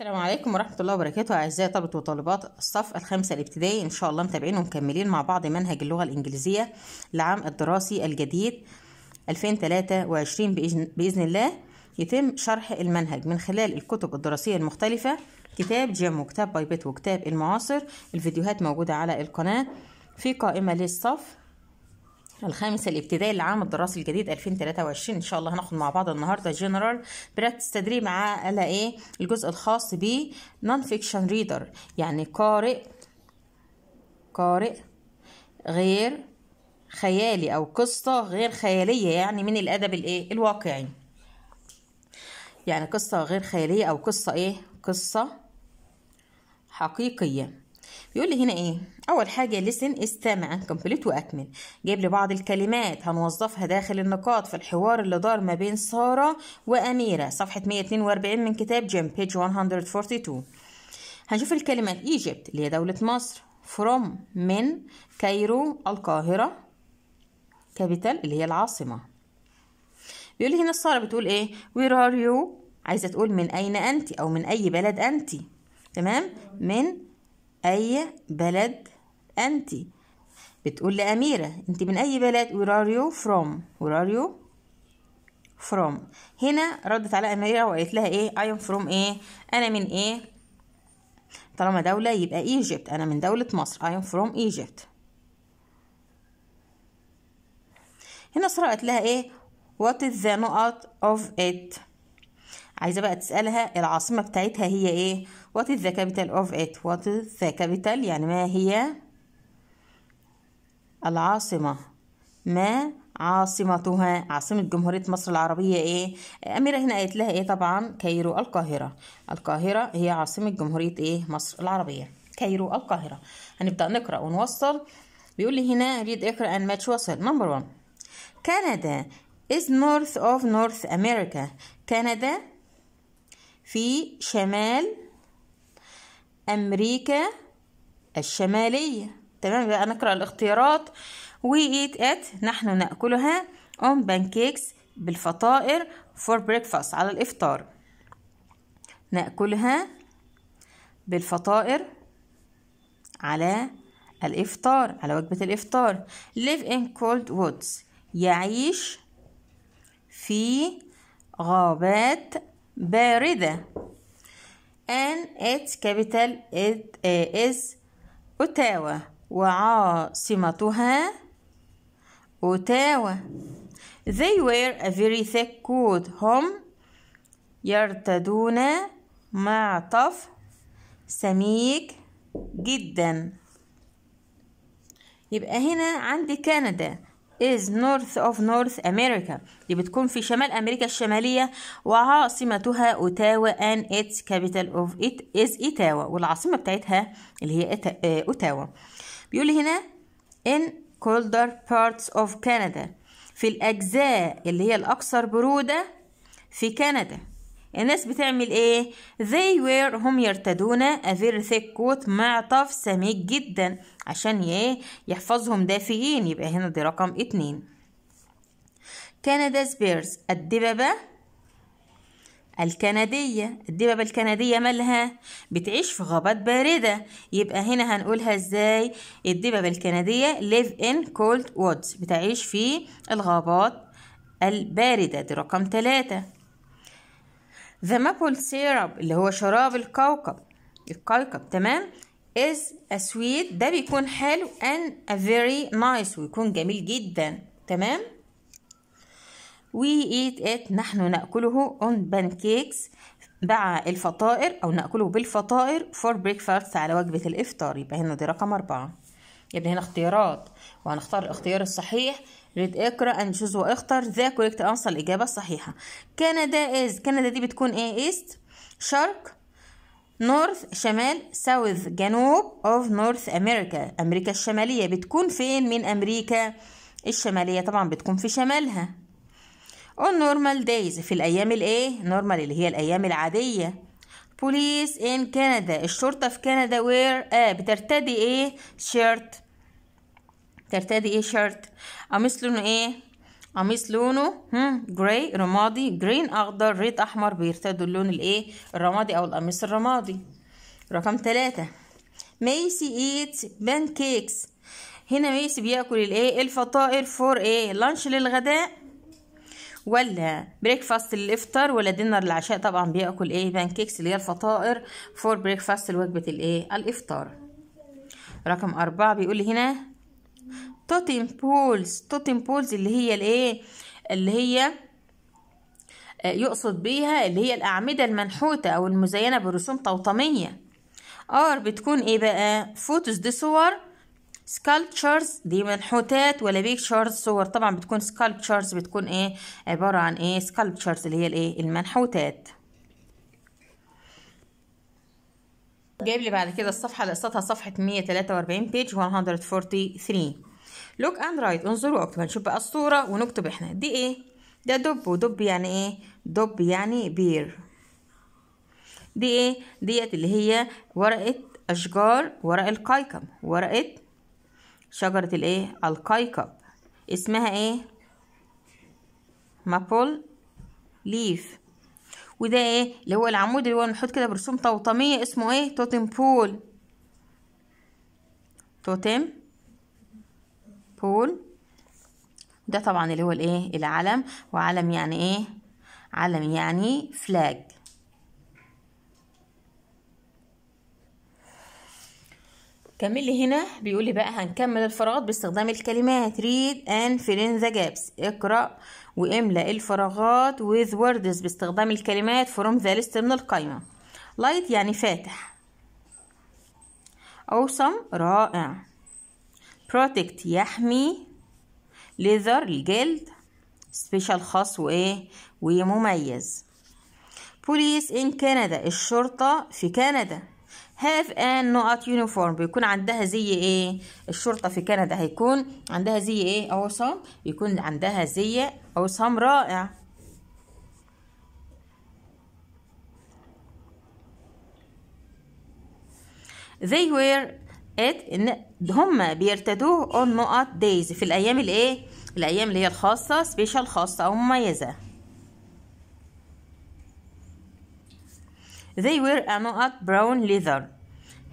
السلام عليكم ورحمة الله وبركاته أعزائي طلبة وطالبات الصف الخامسة الابتدائي إن شاء الله متابعين ومكملين مع بعض منهج اللغة الإنجليزية لعام الدراسي الجديد 2023 بإذن الله يتم شرح المنهج من خلال الكتب الدراسية المختلفة كتاب جيم وكتاب بايبت وكتاب المعاصر الفيديوهات موجودة على القناة في قائمة للصف الخامس الابتدائي العام الدراسي الجديد 2023 ان شاء الله هناخد مع بعض النهارده جنرال براكتس تدريب على ايه الجزء الخاص ب نون فيكشن ريدر يعني قارئ قارئ غير خيالي او قصه غير خياليه يعني من الادب الايه الواقعي يعني قصه غير خياليه او قصه ايه قصه حقيقيه بيقول لي هنا ايه اول حاجه لسن استمع كومبليت واكمل جايب لي بعض الكلمات هنوظفها داخل النقاط في الحوار اللي دار ما بين ساره واميره صفحه 142 من كتاب جيم بيج 142 هنشوف الكلمات ايجيبت اللي هي دوله مصر from من كايرو القاهره كابيتال اللي هي العاصمه بيقول لي هنا ساره بتقول ايه وير ار يو عايزه تقول من اين انت او من اي بلد انت تمام من أي بلد أنت بتقول لأميرة أنت من أي بلد where are you from where are you from هنا ردت على أميرة وقالت لها إيه I am from إيه أنا من إيه طالما دولة يبقى Egypt أنا من دولة مصر I am from Egypt هنا سارة قالت لها إيه what is the not of it عايزه بقى تسالها العاصمه بتاعتها هي ايه what is the capital of it what is the capital يعني ما هي العاصمه ما عاصمتها عاصمة جمهورية مصر العربية ايه أميرة هنا قالت لها ايه طبعا كايرو القاهرة القاهرة هي عاصمة جمهورية ايه مصر العربية كايرو القاهرة هنبدأ نقرأ ونوصل بيقول لي هنا ريد اقرأ and match وصل نمبر 1 كندا is north of North America كندا في شمال أمريكا الشمالية تمام بقى نقرأ الاختيارات we eat at نحن نأكلها on pancakes بالفطائر for breakfast على الإفطار نأكلها بالفطائر على الإفطار على وجبة الإفطار live in cold woods يعيش في غابات باردة and its capital it is أوتاوا وعاصمتها أوتاوا they wear a very thick coat هم يرتدون معطف سميك جدا يبقى هنا عندي كندا is north of North America دي بتكون في شمال أمريكا الشمالية وعاصمتها أوتاوا and its capital of it is إيتاوا والعاصمة بتاعتها اللي هي آه، أوتاوا بيقول هنا in colder parts of Canada في الأجزاء اللي هي الأكثر برودة في كندا يعني الناس بتعمل ايه they wear هم يرتدون a very thick coat معطف سميك جدا عشان ايه يحفظهم دافئين يبقى هنا دي رقم اتنين كندا bears الدببة الكندية الدببة الكندية مالها بتعيش في غابات باردة يبقى هنا هنقولها ازاي الدببة الكندية live in cold woods بتعيش في الغابات الباردة دي رقم تلاتة The maple syrup اللي هو شراب الكوكب الكوكب تمام is a sweet ده بيكون حلو and a very nice ويكون جميل جدا تمام we eat it نحن نأكله on pancakes مع الفطائر أو نأكله بالفطائر for breakfast على وجبة الإفطار يبقى هنا دي رقم أربعة يبقى هنا اختيارات وهنختار الاختيار الصحيح ريد اقرا اند شوز واختر ذا كوريكت انسر الاجابه الصحيحه كندا از كندا دي بتكون ايه ايست شرق نورث شمال ساوث جنوب اوف نورث امريكا امريكا الشماليه بتكون فين من امريكا الشماليه طبعا بتكون في شمالها on normal days في الايام الايه نورمال اللي هي الايام العاديه بوليس ان كندا الشرطه في كندا وير آه بترتدي ايه شيرت ترتدي ايه شيرت قميص لونه ايه قميص لونه هم جراي رمادي جرين اخضر ريد احمر بيرتدوا اللون الايه الرمادي او القميص الرمادي رقم ثلاثة ميسي بان بانكيكس هنا ميسي بياكل الايه الفطائر فور ايه لانش للغداء ولا بريكفاست للافطار ولا دينر للعشاء طبعا بياكل ايه بانكيكس اللي هي الفطائر فور بريكفاست لوجبه الايه الافطار رقم أربعة بيقول هنا توتين بولز توتين بولز اللي هي الايه اللي هي آه، يقصد بيها اللي هي الأعمدة المنحوتة أو المزينة برسوم طوطمية ار بتكون ايه بقى فوتوز دي صور سكالبتشرز دي منحوتات ولا بيكتشرز صور طبعا بتكون سكالبتشرز بتكون ايه عبارة عن ايه سكالبتشرز اللي هي الايه المنحوتات جايب لي بعد كده الصفحة اللي قصتها صفحة 143 بيج 143 لوك اند رايت انظروا اكتب هنشوف بقى الصورة ونكتب احنا دي ايه ده دب ودب يعني ايه دب يعني بير دي ايه ديت اللي هي ورقة اشجار ورق القيقب ورقة شجرة الايه القيقب اسمها ايه مابول ليف وده ايه اللي هو العمود اللي هو المحيط كده برسوم طوطمية اسمه ايه توتم بول توتم بول ده طبعا اللي هو الايه العلم وعلم يعني ايه علم يعني فلاج كمل لي هنا بيقول لي بقى هنكمل الفراغات باستخدام الكلمات read and fill in the gaps اقرأ واملأ الفراغات with words باستخدام الكلمات from the list من القائمة light يعني فاتح awesome رائع بروتكت يحمي ليذر الجلد سبيشال خاص وايه ومميز بوليس ان كندا الشرطة في كندا هاف ان نوت يونيفورم بيكون عندها زي ايه الشرطة في كندا هيكون عندها زي ايه اوسام يكون عندها زي اوسام رائع they wear ات ان هم بيرتدوه اون نقط دايز في الايام الايه الايام اللي هي الخاصه سبيشال خاصه او مميزه they wear a نقط براون leather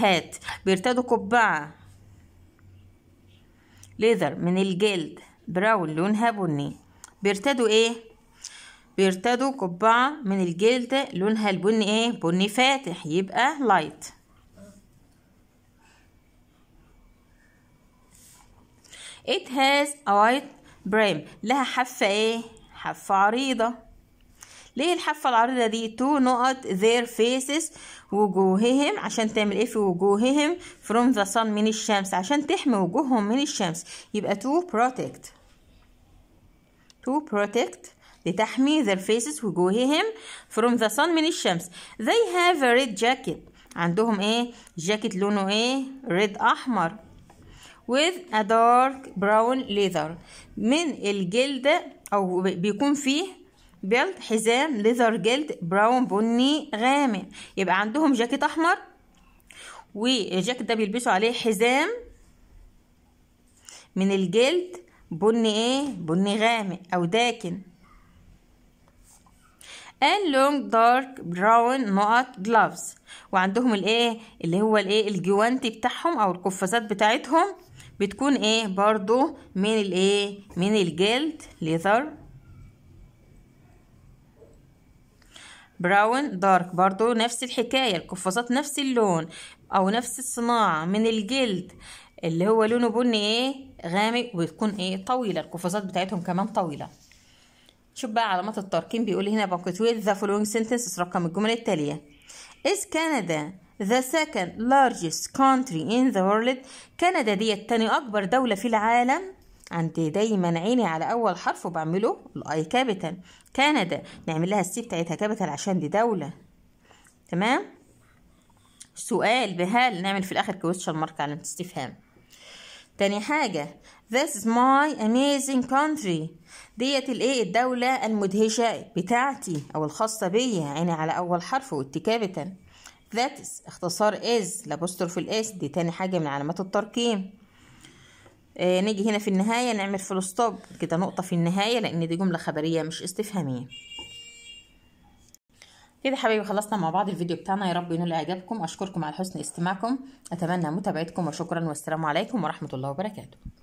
hat بيرتدوا قبعه ليذر من الجلد براون لونها بني بيرتدوا ايه بيرتدوا قبعه من الجلد لونها البني ايه بني فاتح يبقى لايت it has a white brim لها حافة ايه حافة عريضة ليه الحافة العريضة دي تو نقط their faces وجوههم عشان تعمل ايه في وجوههم from the sun من الشمس عشان تحمي وجوههم من الشمس يبقى to protect to protect لتحمي their faces وجوههم from the sun من الشمس they have a red jacket عندهم ايه جاكيت لونه ايه red احمر with a dark brown leather من الجلد أو بيكون فيه بيلد حزام ليذر جلد براون بني غامق يبقى عندهم جاكيت أحمر والجاكيت ده بيلبسوا عليه حزام من الجلد بني ايه بني غامق او داكن and long dark brown نقط gloves وعندهم الايه اللي هو الايه الجوانتي بتاعهم او القفازات بتاعتهم بتكون ايه برضو من الايه من الجلد ليذر براون دارك برضو نفس الحكاية القفازات نفس اللون او نفس الصناعة من الجلد اللي هو لونه بني ايه غامق وبتكون ايه طويلة القفازات بتاعتهم كمان طويلة شوف بقى علامات الترقيم بيقول هنا بنكتويت ذا فولوينج سنتنس رقم الجمل التالية إذ كندا the second largest country in the world كندا ديت تاني أكبر دولة في العالم عندي دايما عيني على أول حرف وبعمله الأي كابيتال كندا نعمل لها السي بتاعتها كابيتال عشان دي دولة تمام سؤال بهال نعمل في الآخر كويستشن مارك علامة استفهام تاني حاجة This is my amazing country ديت الايه الدولة المدهشة بتاعتي أو الخاصة بيا عيني على أول حرف كابيتال that is اختصار is في الاس دي تاني حاجة من علامات الترقيم آه نيجي هنا في النهاية نعمل فول ستوب كده نقطة في النهاية لأن دي جملة خبرية مش استفهامية كده حبايبي خلصنا مع بعض الفيديو بتاعنا يا رب ينول اعجابكم اشكركم على حسن استماعكم اتمنى متابعتكم وشكرا والسلام عليكم ورحمه الله وبركاته